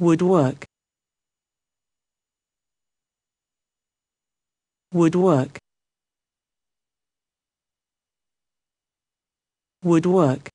woodwork woodwork woodwork